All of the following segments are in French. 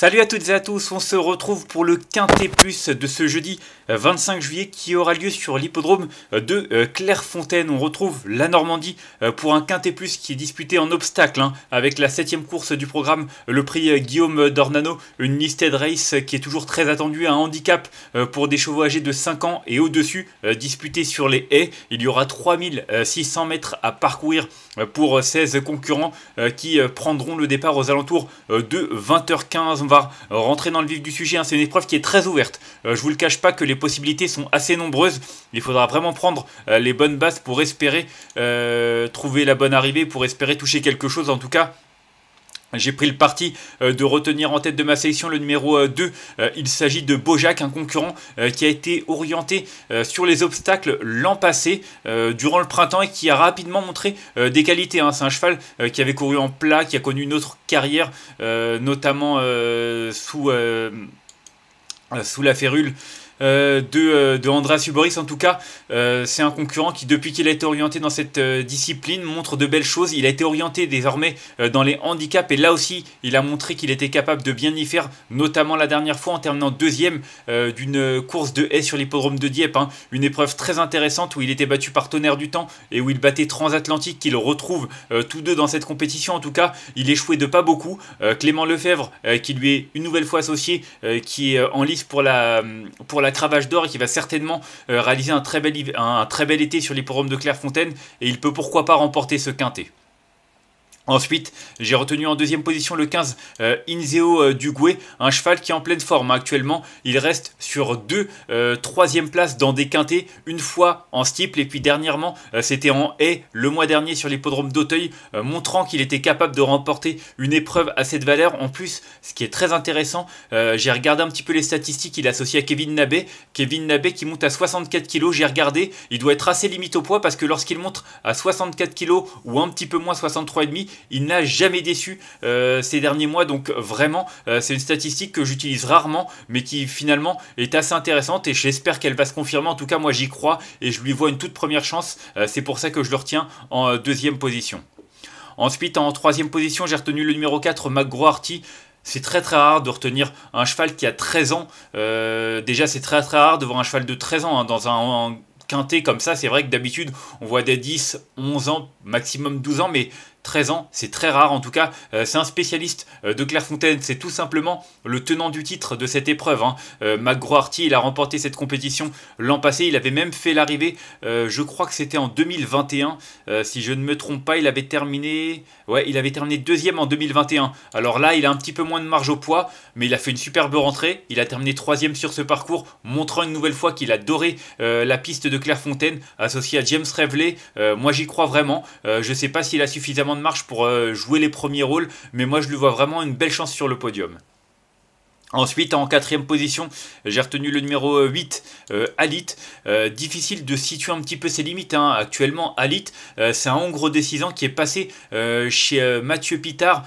Salut à toutes et à tous, on se retrouve pour le Quintet Plus de ce jeudi 25 euh, juillet qui aura lieu sur l'hippodrome euh, de euh, Clairefontaine. On retrouve la Normandie pour un Quintet Plus qui est disputé en obstacle hein, avec la septième course du programme, le prix Guillaume Dornano, une listed race qui est toujours très attendue, un handicap pour des chevaux âgés de 5 ans et au-dessus, disputé sur les haies. Il y aura 3600 mètres à parcourir pour 16 concurrents qui prendront le départ aux alentours de 20h15 va rentrer dans le vif du sujet. Hein. C'est une épreuve qui est très ouverte. Euh, je vous le cache pas que les possibilités sont assez nombreuses. Il faudra vraiment prendre euh, les bonnes bases pour espérer euh, trouver la bonne arrivée, pour espérer toucher quelque chose en tout cas. J'ai pris le parti euh, de retenir en tête de ma sélection le numéro 2. Euh, euh, il s'agit de Bojac, un concurrent qui a été orienté sur les obstacles l'an passé, durant le printemps, et qui a rapidement montré des qualités. Hein. C'est un cheval qui avait couru en plat, qui a connu une autre carrière, notamment sous, sous la férule. Euh, de, euh, de, Andras En tout cas, euh, c'est un concurrent qui, depuis qu'il a été orienté dans cette discipline, montre de belles choses. Il a été orienté désormais dans les handicaps et là aussi, il a montré qu'il était capable de bien y faire, notamment la dernière fois en terminant deuxième d'une course de haie sur l'hippodrome de Dieppe. Hein. Une épreuve très intéressante où il était battu par Tonnerre du Temps et où il battait Transatlantique, qu'il retrouve tous deux dans cette compétition. En tout cas, il échouait de pas beaucoup. Clément Lefebvre, qui lui est une nouvelle fois associé, qui est en lice pour la, pour la la d'or qui va certainement euh, réaliser un très, bel, été sur les l'hipporome de Clairefontaine et il peut pourquoi pas remporter ce quintet. Ensuite, j'ai retenu en deuxième position le 15 euh, Inzeo euh, un cheval qui est en pleine forme actuellement. Il reste sur deux euh, troisième places dans des quintés, une fois en steeple et puis dernièrement c'était en haie le mois dernier sur l'hippodrome d'Auteuil, montrant qu'il était capable de remporter une épreuve à cette valeur. En plus, ce qui est très intéressant, j'ai regardé un petit peu les statistiques, il est associé à Kevin Nabé. Kevin Nabé qui monte à 64 kg, j'ai regardé, il doit être assez limite au poids parce que lorsqu'il monte à 64 kg ou un petit peu moins 63,5, il n'a jamais déçu euh, ces derniers mois, donc vraiment, euh, c'est une statistique que j'utilise rarement, mais qui finalement est assez intéressante et j'espère qu'elle va se confirmer. En tout cas, moi j'y crois et je lui vois une toute première chance. Euh, c'est pour ça que je le retiens en deuxième position. Ensuite, en troisième position, j'ai retenu le numéro 4, mcgraw C'est très très rare de retenir un cheval qui a 13 ans. déjà, c'est très très rare de voir un cheval de 13 ans hein, dans un, un quintet comme ça, c'est vrai que d'habitude, on voit des 10, 11 ans, maximum 12 ans, mais 13 ans, c'est très rare en tout cas. Euh, c'est un spécialiste euh, de Clairefontaine, c'est tout simplement le tenant du titre de cette épreuve. Hein. Euh, il a remporté cette compétition l'an passé, il avait même fait l'arrivée, je crois que c'était en 2021, si je ne me trompe pas, il avait terminé, ouais, il avait terminé deuxième en 2021. Alors là, il a un petit peu moins de marge au poids, mais il a fait une superbe rentrée, il a terminé troisième sur ce parcours, montrant une nouvelle fois qu'il adorait la piste de Clairefontaine, associée à James Reveley. moi, j'y crois vraiment. je ne sais pas s'il a suffisamment de marche pour euh, jouer les premiers rôles, mais moi je lui vois vraiment une belle chance sur le podium. Ensuite, en quatrième position, j'ai retenu le numéro 8, euh, euh, Alit. difficile de situer un petit peu ses limites. Hein, actuellement, Alit, c'est un Hongre décisant qui est passé chez Mathieu Pitard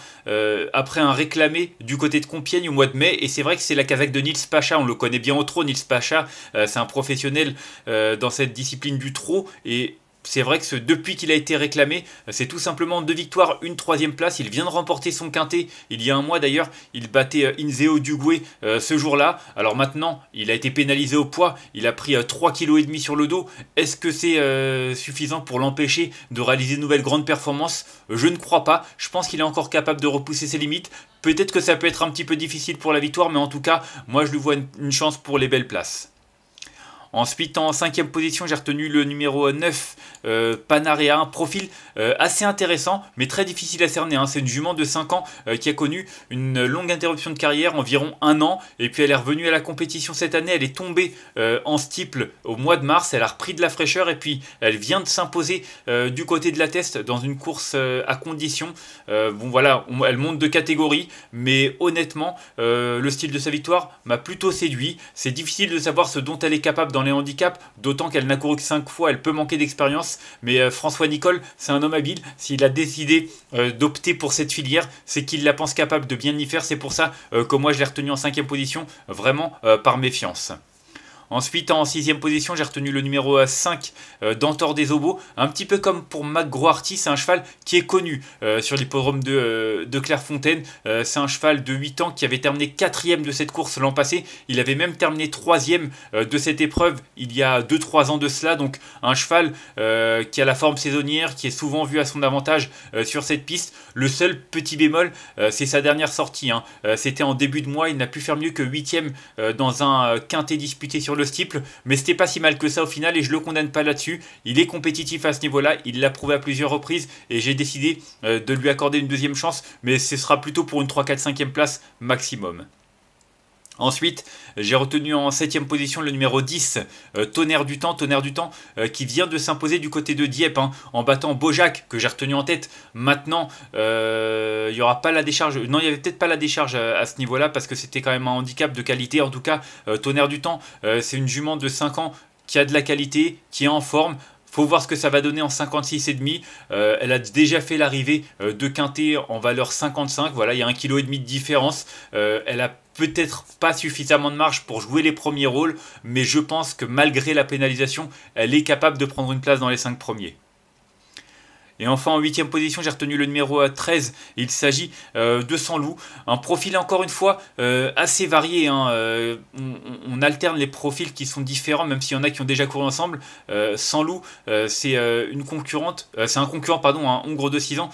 après un réclamé du côté de Compiègne au mois de mai. Et c'est vrai que c'est la casaque de Nils Pacha. On le connaît bien au trot. Nils Pacha, c'est un professionnel dans cette discipline du trot. Et c'est vrai que depuis qu'il a été réclamé, euh, c'est tout simplement deux victoires, une troisième place. Il vient de remporter son quintet il y a un mois d'ailleurs. Il battait euh, Inzeo Duguay euh, ce jour-là. Alors maintenant, il a été pénalisé au poids. Il a pris 3,5 kg sur le dos. Est-ce que c'est suffisant pour l'empêcher de réaliser de nouvelles grandes performances Je ne crois pas. Je pense qu'il est encore capable de repousser ses limites. Peut-être que ça peut être un petit peu difficile pour la victoire, mais en tout cas, moi je lui vois une chance pour les belles places. Ensuite, en cinquième position, j'ai retenu le numéro 9, euh, Panarea, un profil euh, assez intéressant, mais très difficile à cerner. Hein. C'est une jument de 5 ans euh, qui a connu une longue interruption de carrière, environ un an, et puis elle est revenue à la compétition cette année, elle est tombée en stiple au mois de mars, elle a repris de la fraîcheur, et puis elle vient de s'imposer du côté de la test dans une course à condition. bon voilà, elle monte de catégorie, mais honnêtement, le style de sa victoire m'a plutôt séduit. C'est difficile de savoir ce dont elle est capable dans dans les handicaps, d'autant qu'elle n'a couru que 5 fois, elle peut manquer d'expérience, mais euh, François Nicole, c'est un homme habile, s'il a décidé euh, d'opter pour cette filière, c'est qu'il la pense capable de bien y faire, c'est pour ça euh, que moi je l'ai retenu en cinquième position, vraiment par méfiance. Ensuite, en sixième position, j'ai retenu le numéro 5 euh, d'Antor des Obos. Un petit peu comme pour McGroarty, c'est un cheval qui est connu euh, sur l'hippodrome de, euh, Clairefontaine. c'est un cheval de 8 ans qui avait terminé 4 quatrième de cette course l'an passé. Il avait même terminé 3 troisième de cette épreuve il y a 2-3 ans de cela. Donc un cheval qui a la forme saisonnière, qui est souvent vu à son avantage sur cette piste. Le seul petit bémol, c'est sa dernière sortie. Hein. C'était en début de mois, il n'a pu faire mieux que 8 dans un quintet disputé sur le mais c'était pas si mal que ça au final et je le condamne pas là-dessus. Il est compétitif à ce niveau-là, il l'a prouvé à plusieurs reprises et j'ai décidé euh, de lui accorder une deuxième chance, mais ce sera plutôt pour une 3, 4, 5e place maximum. Ensuite, j'ai retenu en 7 position le numéro 10, euh, Tonnerre du Temps, Tonnerre du Temps, euh, qui vient de s'imposer du côté de Dieppe hein, en battant Bojac, que j'ai retenu en tête. Maintenant, euh, il n'y aura pas la décharge. Non, il n'y avait peut-être pas la décharge à, ce niveau-là, parce que c'était quand même un handicap de qualité. En tout cas, Tonnerre du Temps, c'est une jument de 5 ans qui a de la qualité, qui est en forme. il Faut voir ce que ça va donner en 56,5. Euh, elle a déjà fait l'arrivée de Quintet en valeur 55. Voilà, il y a 1,5 kg de différence. elle a peut-être pas suffisamment de marge pour jouer les premiers rôles, mais je pense que malgré la pénalisation, elle est capable de prendre une place dans les 5 premiers. Et enfin, en huitième position, j'ai retenu le numéro 13. Il s'agit euh, de de Sanlou. Un profil, encore une fois, euh, assez varié. Hein. Euh, on, alterne les profils qui sont différents, même s'il y en a qui ont déjà couru ensemble. Sans c'est une concurrente, c'est un concurrent, pardon, un Hongre de 6 ans,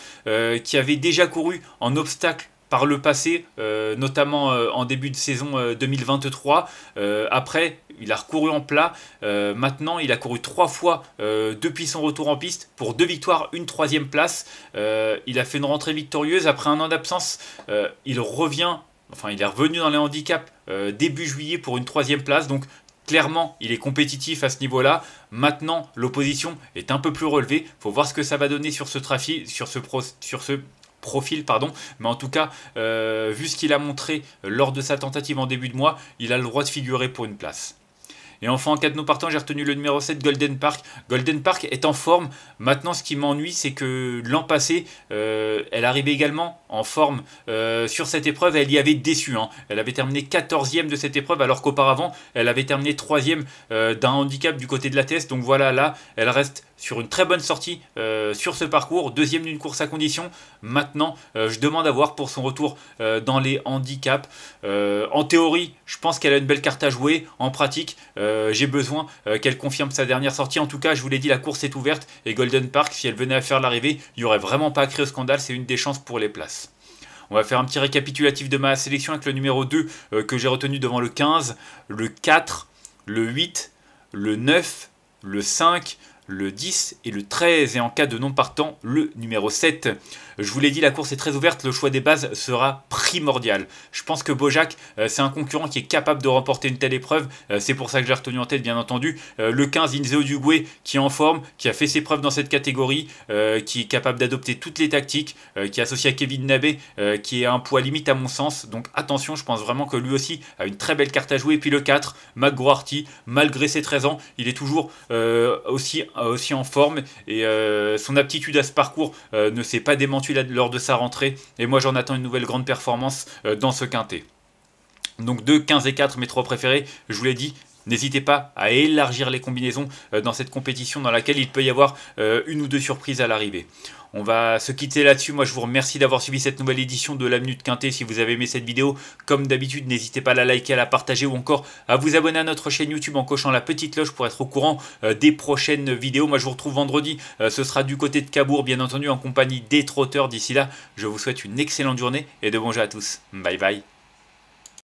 qui avait déjà couru en obstacle par le passé, euh, notamment euh, en début de saison 2023. Euh, après, il a recouru en plat. maintenant, il a couru trois fois depuis son retour en piste pour deux victoires, une troisième place. il a fait une rentrée victorieuse après un an d'absence. il revient, enfin, il est revenu dans les handicaps début juillet pour une troisième place. Donc, Clairement, il est compétitif à ce niveau-là. Maintenant, l'opposition est un peu plus relevée. Il Faut voir ce que ça va donner sur ce trafic, sur ce, pro, sur ce profil, pardon. Mais en tout cas, euh, vu ce qu'il a montré euh, lors de sa tentative en début de mois, il a le droit de figurer pour une place. Et enfin, en cas de nos partants, j'ai retenu le numéro 7, Golden Park. Golden Park est en forme. Maintenant, ce qui m'ennuie, c'est que l'an passé, euh, elle arrivait également en forme euh, sur cette épreuve, elle y avait déçu. Hein. Elle avait terminé 14e de cette épreuve, alors qu'auparavant, elle avait terminé 3e euh, d'un handicap du côté de la TS. Donc voilà, là, elle reste sur une très bonne sortie euh, sur ce parcours. Deuxième d'une course à condition. Maintenant, je demande à voir pour son retour dans les handicaps. en théorie, je pense qu'elle a une belle carte à jouer. En pratique, j'ai besoin qu'elle confirme sa dernière sortie. En tout cas, je vous l'ai dit, la course est ouverte. Et Golden Park, si elle venait à faire l'arrivée, il n'y aurait vraiment pas à créer au scandale. C'est une des chances pour les places. On va faire un petit récapitulatif de ma sélection avec le numéro 2 euh, que j'ai retenu devant le 15, le 4, le 8, le 9, le 5, le 10 et le 13, et en cas de non partant, le numéro 7. Je vous l'ai dit, la course est très ouverte, le choix des bases sera primordial. Je pense que Bojack euh, c'est un concurrent qui est capable de remporter une telle épreuve, euh, c'est pour ça que j'ai retenu en tête, bien entendu, euh, le 15, Inzeo Duguay, qui est en forme, qui a fait ses preuves dans cette catégorie, qui est capable d'adopter toutes les tactiques, qui est associé à Kevin Nabé, qui est un poids limite à mon sens, donc attention, je pense vraiment que lui aussi a une très belle carte à jouer, et puis le 4, McGroarty, malgré ses 13 ans, il est toujours aussi aussi en forme et euh, son aptitude à ce parcours euh, ne s'est pas démentie lors de sa rentrée et moi j'en attends une nouvelle grande performance euh, dans ce quintet. Donc 2, 15 et 4, mes trois préférés, je vous l'ai dit, N'hésitez pas à élargir les combinaisons dans cette compétition dans laquelle il peut y avoir une ou deux surprises à l'arrivée. On va se quitter là-dessus. Moi, je vous remercie d'avoir suivi cette nouvelle édition de la Minute Quintée. Si vous avez aimé cette vidéo, comme d'habitude, n'hésitez pas à la liker, à la partager ou encore à vous abonner à notre chaîne YouTube en cochant la petite cloche pour être au courant euh, des prochaines vidéos. Moi, je vous retrouve vendredi. Euh, ce sera du côté de Cabourg, bien entendu, en compagnie des trotteurs. D'ici là, je vous souhaite une excellente journée et de bons jeu à tous. Bye bye.